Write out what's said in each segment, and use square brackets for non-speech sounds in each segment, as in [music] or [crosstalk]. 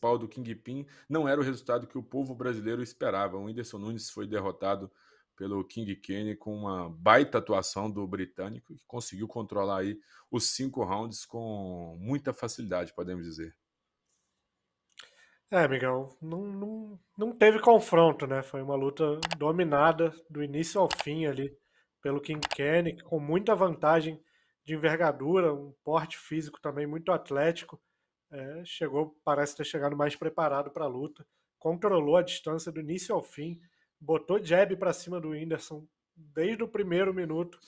pau do Kingpin não era o resultado que o povo brasileiro esperava. O Whindersson Nunes foi derrotado pelo King Kenny com uma baita atuação do britânico que conseguiu controlar aí os cinco rounds com muita facilidade, podemos dizer. É, Miguel, não, não, não teve confronto, né? Foi uma luta dominada do início ao fim ali pelo King Kenny, com muita vantagem de envergadura, um porte físico também muito atlético é, chegou, parece ter chegado mais preparado para a luta, controlou a distância do início ao fim, botou jab para cima do Whindersson desde o primeiro minuto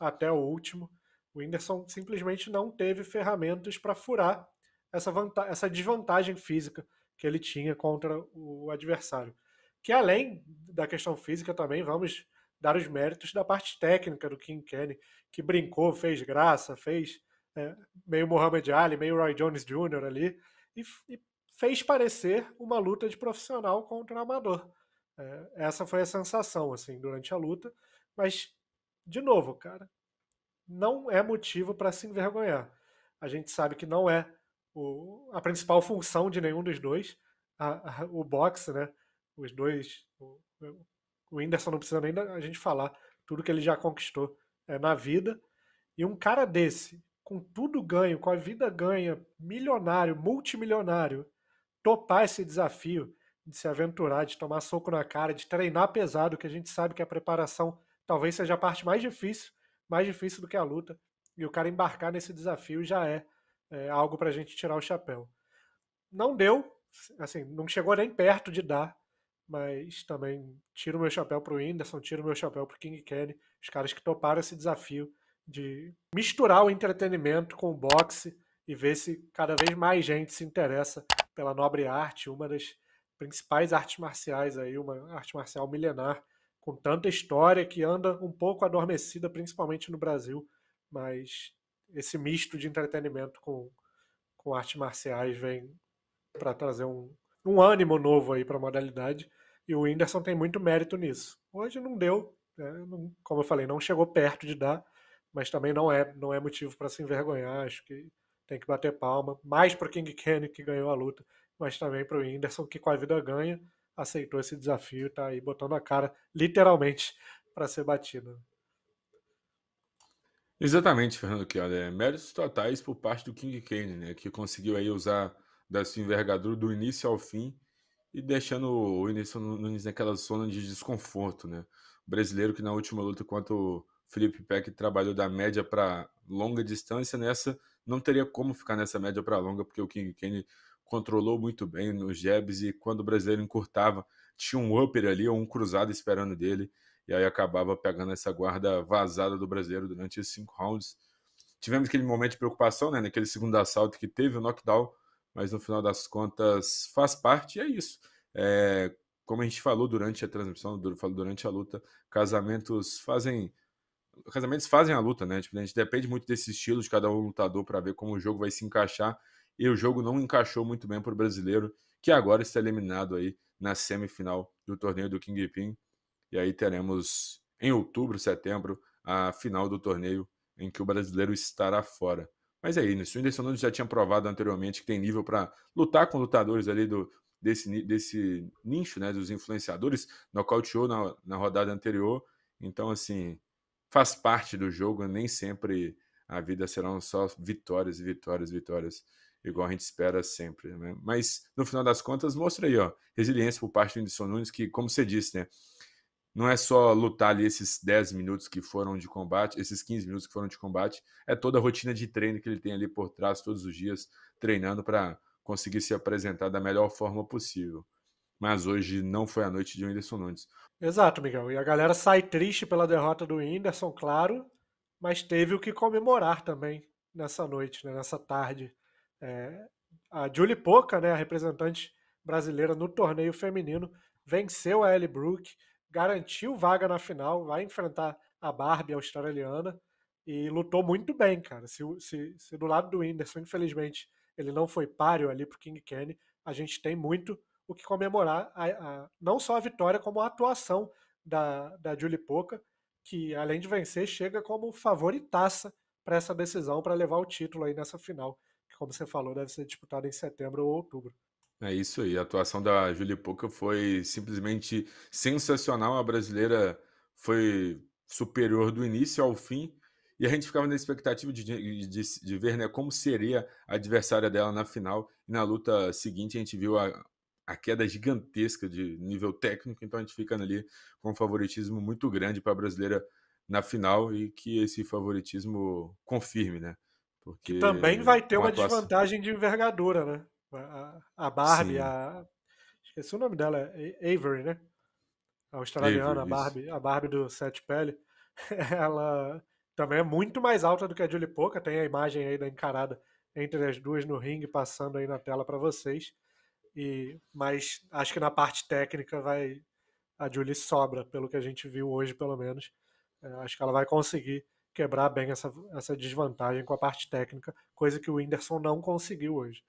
até o último. O Whindersson simplesmente não teve ferramentas para furar essa, essa desvantagem física que ele tinha contra o adversário. Que além da questão física também, vamos dar os méritos da parte técnica do Kim Kenny, que brincou, fez graça, fez é, meio Muhammad Ali, meio Roy Jones Jr. ali, e, e fez parecer uma luta de profissional contra um amador. É, essa foi a sensação, assim, durante a luta. Mas, de novo, cara, não é motivo para se envergonhar. A gente sabe que não é o, a principal função de nenhum dos dois, a, a, o boxe, né? Os dois, o, o Whindersson não precisa nem a gente falar tudo que ele já conquistou é, na vida. E um cara desse, com tudo ganho, com a vida ganha, milionário, multimilionário, topar esse desafio de se aventurar, de tomar soco na cara, de treinar pesado, que a gente sabe que a preparação talvez seja a parte mais difícil, mais difícil do que a luta. E o cara embarcar nesse desafio já é, é algo para a gente tirar o chapéu. Não deu, assim, não chegou nem perto de dar, mas também tiro meu chapéu para o Whindersson, tiro meu chapéu para o King Kenny, os caras que toparam esse desafio de misturar o entretenimento com o boxe e ver se cada vez mais gente se interessa pela nobre arte, uma das principais artes marciais aí, uma arte marcial milenar com tanta história que anda um pouco adormecida, principalmente no Brasil, mas esse misto de entretenimento com, com artes marciais vem para trazer um, um ânimo novo aí para a modalidade e o Whindersson tem muito mérito nisso. Hoje não deu, né? como eu falei, não chegou perto de dar, mas também não é, não é motivo para se envergonhar. Acho que tem que bater palma. Mais para o King Kenny, que ganhou a luta, mas também para o Whindersson, que com a vida ganha, aceitou esse desafio, tá aí botando a cara, literalmente, [laughs] para ser batida. Exatamente, Fernando Chiara. É, méritos totais por parte do King Kane, né, que conseguiu aí usar da sua envergadura do início ao fim e deixando o Whindersson Nunes naquela zona de desconforto. Né? O brasileiro que na última luta contra o Felipe Peck trabalhou da média para longa distância. Nessa, não teria como ficar nessa média para longa, porque o King Kane controlou muito bem nos jabs e quando o brasileiro encurtava, tinha um upper ali ou um cruzado esperando dele. E aí acabava pegando essa guarda vazada do brasileiro durante esses cinco rounds. Tivemos aquele momento de preocupação, né? Naquele segundo assalto que teve o knockdown, mas no final das contas faz parte e é isso. É, como a gente falou durante a transmissão, falou durante a luta, casamentos fazem casamentos fazem a luta, né? Tipo, a gente depende muito desse estilo de cada um lutador para ver como o jogo vai se encaixar. E o jogo não encaixou muito bem para o brasileiro, que agora está eliminado aí na semifinal do torneio do Kingpin. E aí teremos em outubro, setembro, a final do torneio em que o brasileiro estará fora. Mas é isso, o Anderson Nunes já tinha provado anteriormente que tem nível para lutar com lutadores ali do, desse, desse nicho, né, dos influenciadores, nocauteou na, na rodada anterior. Então, assim, faz parte do jogo, nem sempre a vida serão só vitórias e vitórias, vitórias, igual a gente espera sempre, né? Mas no final das contas, mostra aí, ó, resiliência por parte do Anderson Nunes, que, como você disse, né? Não é só lutar ali esses 10 minutos que foram de combate, esses 15 minutos que foram de combate, é toda a rotina de treino que ele tem ali por trás todos os dias, treinando para conseguir se apresentar da melhor forma possível. Mas hoje não foi a noite de Anderson Nunes. Exato, Miguel. E a galera sai triste pela derrota do Whindersson, claro, mas teve o que comemorar também nessa noite, né, nessa tarde. É, a Julie Poca, né, a representante brasileira no torneio feminino, venceu a Ellie Brook, garantiu vaga na final, vai enfrentar a Barbie a australiana e lutou muito bem, cara. Se, se, se do lado do Whindersson, infelizmente, ele não foi páreo ali pro King Kenny, a gente tem muito o que comemorar a, a, não só a vitória, como a atuação da, da Julie Poca, que além de vencer, chega como favoritaça para essa decisão, para levar o título aí nessa final, que como você falou, deve ser disputada em setembro ou outubro. É isso aí, a atuação da Julie Poca foi simplesmente sensacional, a brasileira foi superior do início ao fim, e a gente ficava na expectativa de, de, de ver né, como seria a adversária dela na final, e na luta seguinte a gente viu a, a queda é gigantesca de nível técnico, então a gente fica ali com um favoritismo muito grande para a brasileira na final e que esse favoritismo confirme, né? Porque que também vai ter uma, desvantagem de envergadura, né? A, Barbie, Sim. a. Esqueci o nome dela, é Avery, né? A australiana, Avery, a Barbie, a Barbie do Sete Pele. [laughs] Ela também é muito mais alta do que a Julie Poca, tem a imagem aí da encarada entre as duas no ringue passando aí na tela para vocês. E, mas acho que na parte técnica vai a Julie sobra, pelo que a gente viu hoje, pelo menos. É, acho que ela vai conseguir quebrar bem essa, essa desvantagem com a parte técnica, coisa que o Whindersson não conseguiu hoje.